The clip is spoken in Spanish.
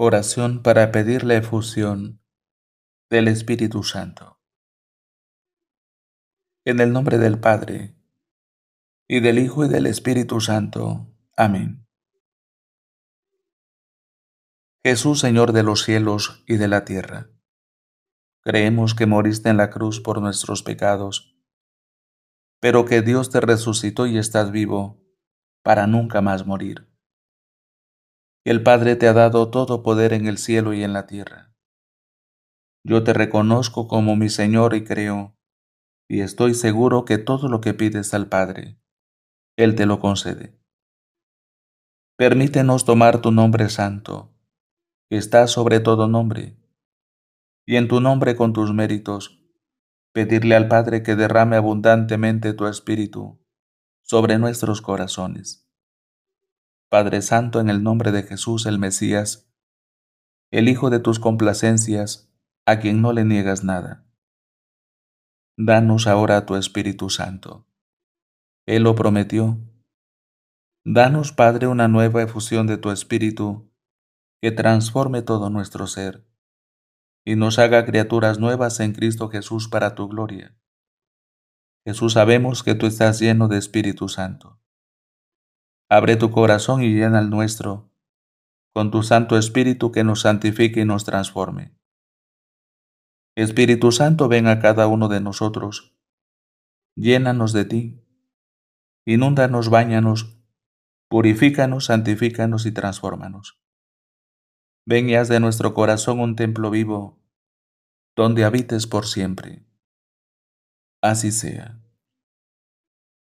Oración para pedir la efusión del Espíritu Santo. En el nombre del Padre, y del Hijo y del Espíritu Santo. Amén. Jesús, Señor de los cielos y de la tierra, creemos que moriste en la cruz por nuestros pecados, pero que Dios te resucitó y estás vivo para nunca más morir. El Padre te ha dado todo poder en el cielo y en la tierra. Yo te reconozco como mi Señor y creo, y estoy seguro que todo lo que pides al Padre, Él te lo concede. Permítenos tomar tu nombre santo, que está sobre todo nombre, y en tu nombre con tus méritos, pedirle al Padre que derrame abundantemente tu Espíritu sobre nuestros corazones Padre Santo, en el nombre de Jesús el Mesías, el Hijo de tus complacencias, a quien no le niegas nada. Danos ahora tu Espíritu Santo. Él lo prometió. Danos, Padre, una nueva efusión de tu Espíritu que transforme todo nuestro ser y nos haga criaturas nuevas en Cristo Jesús para tu gloria. Jesús, sabemos que tú estás lleno de Espíritu Santo. Abre tu corazón y llena el nuestro con tu Santo Espíritu que nos santifique y nos transforme. Espíritu Santo, ven a cada uno de nosotros, llénanos de ti, inúndanos, báñanos, purifícanos, santifícanos y transfórmanos. Ven y haz de nuestro corazón un templo vivo, donde habites por siempre. Así sea.